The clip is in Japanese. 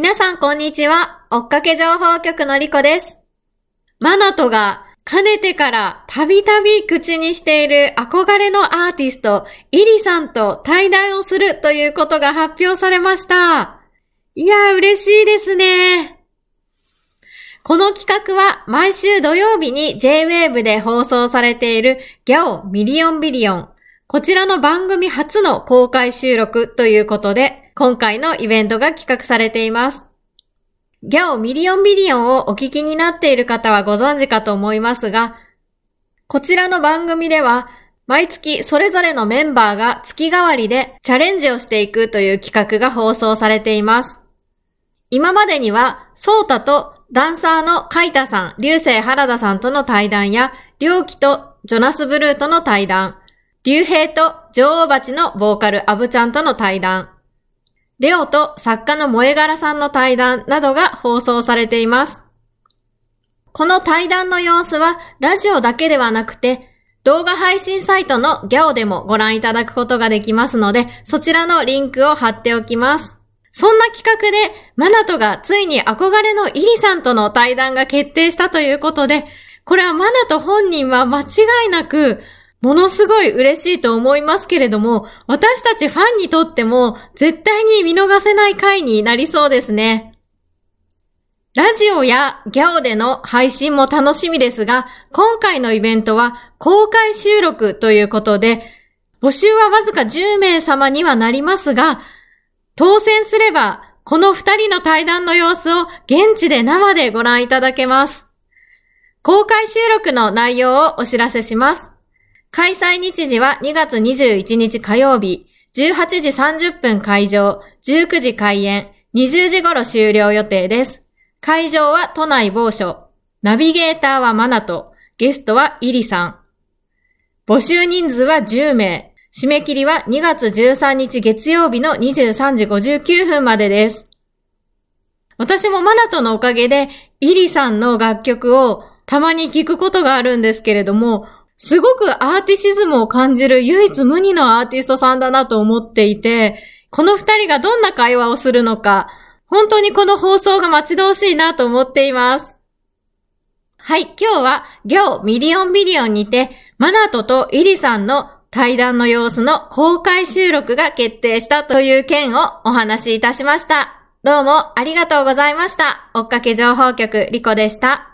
皆さんこんにちは。追っかけ情報局のりこです。マナトがかねてからたびたび口にしている憧れのアーティスト、イリさんと対談をするということが発表されました。いや、嬉しいですね。この企画は毎週土曜日に JWAVE で放送されているギャオミリオンビリオンこちらの番組初の公開収録ということで、今回のイベントが企画されています。ギャオミリオンビリオンをお聞きになっている方はご存知かと思いますが、こちらの番組では、毎月それぞれのメンバーが月替わりでチャレンジをしていくという企画が放送されています。今までには、ソータとダンサーのカイタさん、流星原田さんとの対談や、りょうきとジョナス・ブルーとの対談、竜兵と女王蜂のボーカルアブちゃんとの対談、レオと作家の萌え柄さんの対談などが放送されています。この対談の様子はラジオだけではなくて、動画配信サイトのギャオでもご覧いただくことができますので、そちらのリンクを貼っておきます。そんな企画で、マナトがついに憧れのイリさんとの対談が決定したということで、これはマナト本人は間違いなく、ものすごい嬉しいと思いますけれども、私たちファンにとっても絶対に見逃せない回になりそうですね。ラジオやギャオでの配信も楽しみですが、今回のイベントは公開収録ということで、募集はわずか10名様にはなりますが、当選すれば、この2人の対談の様子を現地で生でご覧いただけます。公開収録の内容をお知らせします。開催日時は2月21日火曜日、18時30分会場、19時開演、20時頃終了予定です。会場は都内某所。ナビゲーターはマナト。ゲストはイリさん。募集人数は10名。締め切りは2月13日月曜日の23時59分までです。私もマナトのおかげで、イリさんの楽曲をたまに聴くことがあるんですけれども、すごくアーティシズムを感じる唯一無二のアーティストさんだなと思っていて、この二人がどんな会話をするのか、本当にこの放送が待ち遠しいなと思っています。はい、今日は、行ミリオンビリオンにて、マナトとイリさんの対談の様子の公開収録が決定したという件をお話しいたしました。どうもありがとうございました。追っかけ情報局リコでした。